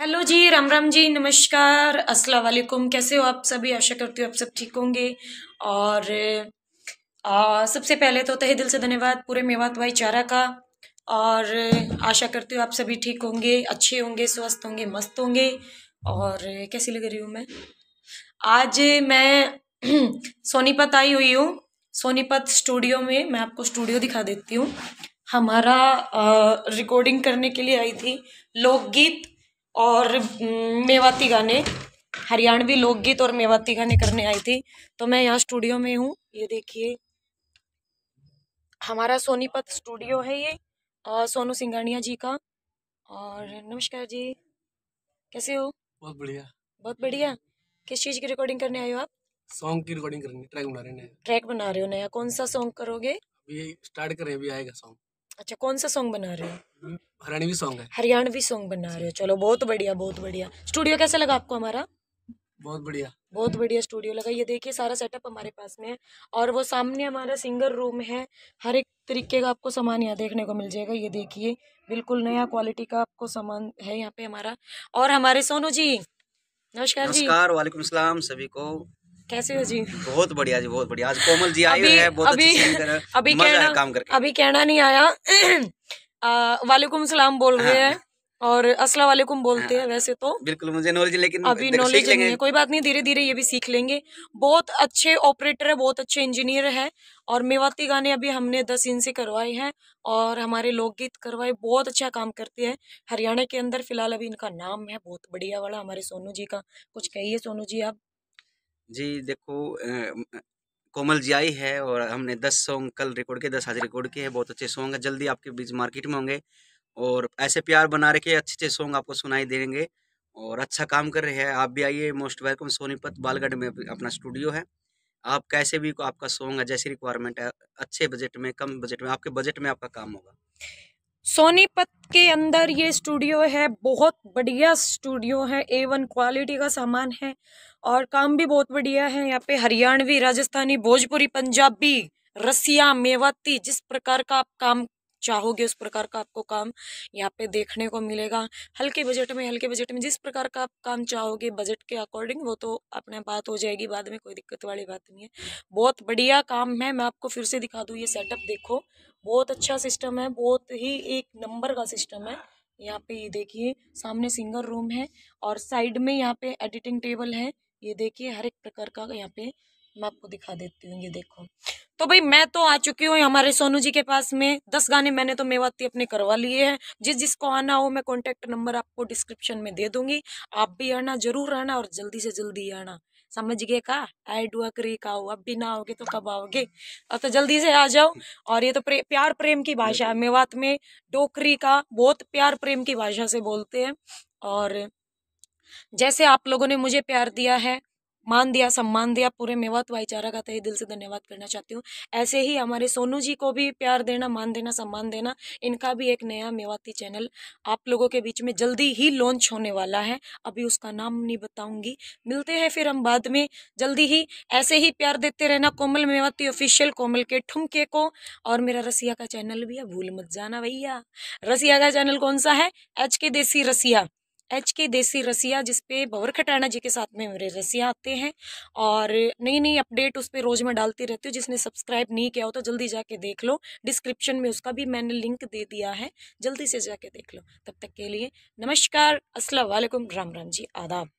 Hello जी राम राम जी नमस्कार अस्सलाम वालेकुम कैसे हो आप सभी आशा करती हूँ आप सब ठीक होंगे और आ, सबसे पहले तो तहे दिल से धन्यवाद पूरे मेवात भाई चारा का और आशा करती हूँ आप सभी ठीक होंगे अच्छे होंगे स्वस्थ होंगे मस्त होंगे और कैसी लग रही हूँ मैं आज मैं सोनीपत आई हुई हूँ सोनीपत स्टूडियो में मैं आपको स्टूडियो दिखा देती हूँ हमारा आ, रिकॉर्डिंग करने के लिए आई थी लोकगीत और मेवाती गाने हरियाणवी लोकगीत और मेवाती गाने करने आई थी तो मैं यहाँ स्टूडियो में हूँ ये देखिए हमारा सोनीपत स्टूडियो है ये और सोनू सिंगानिया जी का और नमस्कार जी कैसे हो बहुत बढ़िया बहुत बढ़िया किस चीज़ की रिकॉर्डिंग करने आए हो आप सॉन्ग की रिकॉर्डिंग करने ट्रैक बना रहे हैं ट्रैक बना रहे हो नया कौन सा सॉन्ग करोगे अभी स्टार्ट करें अभी आएगा सॉन्ग अच्छा कौन सा सॉन्ग बना रहे हो हरियाणवी सॉन्ग है हरियाणवी सॉन्ग बना रहे हो चलो बहुत बढ़िया बहुत बढ़िया स्टूडियो कैसा लगा आपको हमारा बहुत बढ़िया बहुत बढ़िया स्टूडियो लगा ये देखिए सारा सेटअप हमारे पास में है और वो सामने हमारा सिंगर रूम है हर एक तरीके का आपको सामान यहाँ देखने को मिल जाएगा ये देखिए बिल्कुल नया क्वालिटी का आपको सामान है यहाँ पे हमारा और हमारे सोनू जी नमस्कार जी नमस्कार वालेकुम सलाम सभी को कैसे हो जी बहुत बढ़िया जी बहुत बढ़िया आज कोमल जी आए हैं बहुत अभी, अच्छी अभी कहना काम करके अभी कहना नहीं आया वालेकुम सलाम बोल रहे हाँ। हैं और असला वालेकुम बोलते हाँ। हैं वैसे तो बिल्कुल मुझे नॉलेज लेकिन अभी नॉलेज नहीं है कोई बात नहीं धीरे धीरे ये भी सीख लेंगे बहुत अच्छे ऑपरेटर है बहुत अच्छे इंजीनियर है और मेवाती गाने अभी हमने दस इनसे करवाए हैं और हमारे लोकगीत करवाए बहुत अच्छा काम करते हैं हरियाणा के अंदर फिलहाल अभी इनका नाम है बहुत बढ़िया वाला हमारे सोनू जी का कुछ कहिए सोनू जी आप जी देखो कोमल जी आई है और हमने दस सॉन्ग कल रिकॉर्ड किए दस आज रिकॉर्ड किए हैं बहुत अच्छे सॉन्ग है जल्दी आपके बीच मार्केट में होंगे और ऐसे प्यार बना रखे अच्छे अच्छे सॉन्ग आपको सुनाई देंगे और अच्छा काम कर रहे हैं आप भी आइए मोस्ट वेलकम सोनीपत बालगढ़ में अपना स्टूडियो है आप कैसे भी आपका सॉन्ग है जैसी रिक्वायरमेंट है अच्छे बजट में कम बजट में आपके बजट में आपका काम होगा सोनीपत के अंदर ये स्टूडियो है बहुत बढ़िया स्टूडियो है ए वन क्वालिटी का सामान है और काम भी बहुत बढ़िया है यहाँ पे हरियाणवी राजस्थानी भोजपुरी पंजाबी रसिया मेवाती जिस प्रकार का आप काम चाहोगे उस प्रकार का आपको काम यहाँ पे देखने को मिलेगा हल्के बजट में हल्के बजट में जिस प्रकार का आप काम चाहोगे बजट के अकॉर्डिंग वो तो अपने बात हो जाएगी बाद में कोई दिक्कत वाली बात नहीं है बहुत बढ़िया काम है मैं आपको फिर से दिखा दूँ ये सेटअप देखो बहुत अच्छा सिस्टम है बहुत ही एक नंबर का सिस्टम है यहाँ पे ये देखिए सामने सिंगल रूम है और साइड में यहाँ पे एडिटिंग टेबल है ये देखिए हर एक प्रकार का यहाँ पे मैं आपको दिखा देती हूँ ये देखो तो भाई मैं तो आ चुकी हूँ हमारे सोनू जी के पास में दस गाने मैंने तो मेवाती अपने करवा लिए हैं जिस जिसको आना हो मैं कॉन्टेक्ट नंबर आपको डिस्क्रिप्शन में दे दूंगी आप भी आना जरूर आना और जल्दी से जल्दी आना समझ गए का आई डुआ अक्री का हो अब भी ना आओगे तो कब आओगे अब तो जल्दी से आ जाओ और ये तो प्रे, प्यार प्रेम की भाषा है मेवात में डोकरी का बहुत प्यार प्रेम की भाषा से बोलते हैं और जैसे आप लोगों ने मुझे प्यार दिया है मान दिया सम्मान दिया पूरे मेवात तो भाईचारा का तहे तो दिल से धन्यवाद करना चाहती हूँ ऐसे ही हमारे सोनू जी को भी प्यार देना मान देना सम्मान देना इनका भी एक नया मेवाती चैनल आप लोगों के बीच में जल्दी ही लॉन्च होने वाला है अभी उसका नाम नहीं बताऊँगी मिलते हैं फिर हम बाद में जल्दी ही ऐसे ही प्यार देते रहना कोमल मेवाती ऑफिशियल कोमल के ठुमके को और मेरा रसिया का चैनल भी है भूल मत जाना भैया रसिया का चैनल कौन सा है एच के देसी रसिया एच के देसी रसिया जिसपे भंवर खटाना जी के साथ में मेरे रसिया आते हैं और नई नई अपडेट उस पर रोज़ मैं डालती रहती हूँ जिसने सब्सक्राइब नहीं किया हो तो जल्दी जाके देख लो डिस्क्रिप्शन में उसका भी मैंने लिंक दे दिया है जल्दी से जाके देख लो तब तक के लिए नमस्कार वालेकुम राम राम जी आदाब